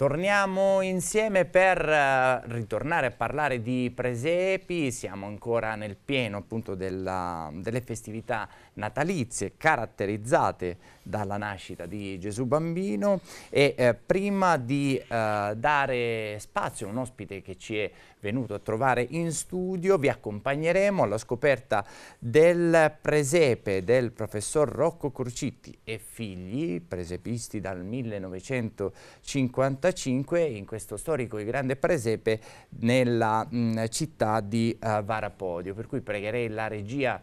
Torniamo insieme per eh, ritornare a parlare di presepi, siamo ancora nel pieno appunto della, delle festività natalizie caratterizzate dalla nascita di Gesù Bambino e eh, prima di eh, dare spazio a un ospite che ci è venuto a trovare in studio vi accompagneremo alla scoperta del presepe del professor Rocco Curcitti e figli, presepisti dal 1955 1985 in questo storico e grande presepe nella mh, mm, città di uh, Varapodio. Per cui pregherei la regia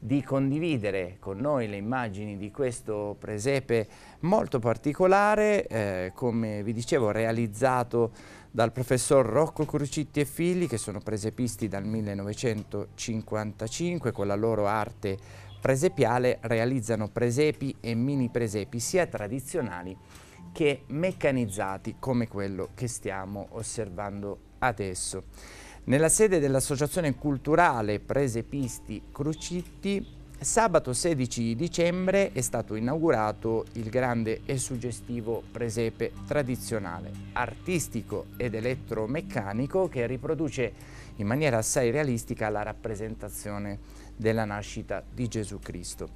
di condividere con noi le immagini di questo presepe molto particolare, eh, come vi dicevo realizzato dal professor Rocco Crucitti e Figli che sono presepisti dal 1955 con la loro arte presepiale realizzano presepi e mini presepi sia tradizionali che meccanizzati come quello che stiamo osservando adesso. Nella sede dell'Associazione Culturale Presepisti Crucitti Sabato 16 dicembre è stato inaugurato il grande e suggestivo presepe tradizionale, artistico ed elettromeccanico che riproduce in maniera assai realistica la rappresentazione della nascita di Gesù Cristo.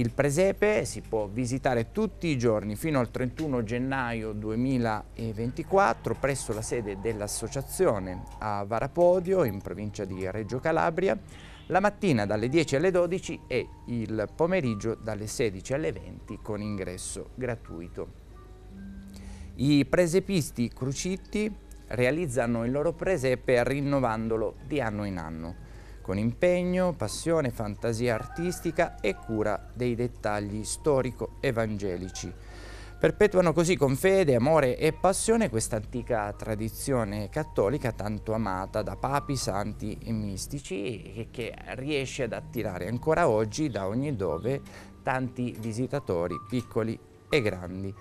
Il presepe si può visitare tutti i giorni fino al 31 gennaio 2024 presso la sede dell'associazione a Varapodio in provincia di Reggio Calabria la mattina dalle 10 alle 12 e il pomeriggio dalle 16 alle 20 con ingresso gratuito. I presepisti crucitti realizzano il loro presepe rinnovandolo di anno in anno con impegno, passione, fantasia artistica e cura dei dettagli storico-evangelici. Perpetuano così con fede, amore e passione questa antica tradizione cattolica tanto amata da papi, santi e mistici e che riesce ad attirare ancora oggi da ogni dove tanti visitatori piccoli e grandi.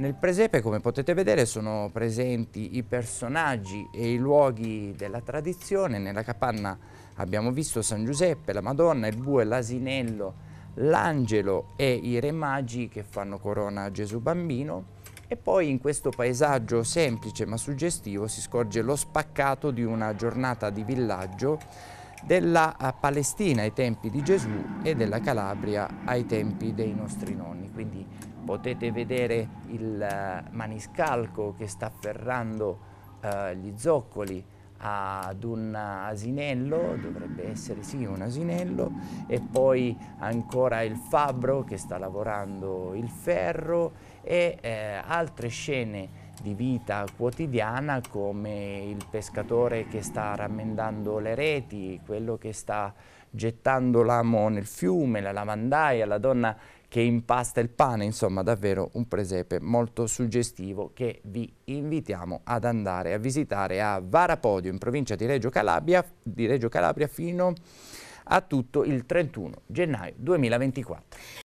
Nel presepe, come potete vedere, sono presenti i personaggi e i luoghi della tradizione. Nella capanna abbiamo visto San Giuseppe, la Madonna, il bue, l'asinello, l'angelo e i re magi che fanno corona a Gesù bambino. E poi in questo paesaggio semplice ma suggestivo si scorge lo spaccato di una giornata di villaggio della Palestina ai tempi di Gesù e della Calabria ai tempi dei nostri nonni quindi potete vedere il eh, maniscalco che sta afferrando eh, gli zoccoli ad un asinello, dovrebbe essere sì un asinello, e poi ancora il fabbro che sta lavorando il ferro e eh, altre scene di vita quotidiana come il pescatore che sta rammendando le reti, quello che sta gettando l'amo nel fiume, la lavandaia, la donna che impasta il pane, insomma davvero un presepe molto suggestivo che vi invitiamo ad andare a visitare a Varapodio in provincia di Reggio Calabria, di Reggio Calabria fino a tutto il 31 gennaio 2024.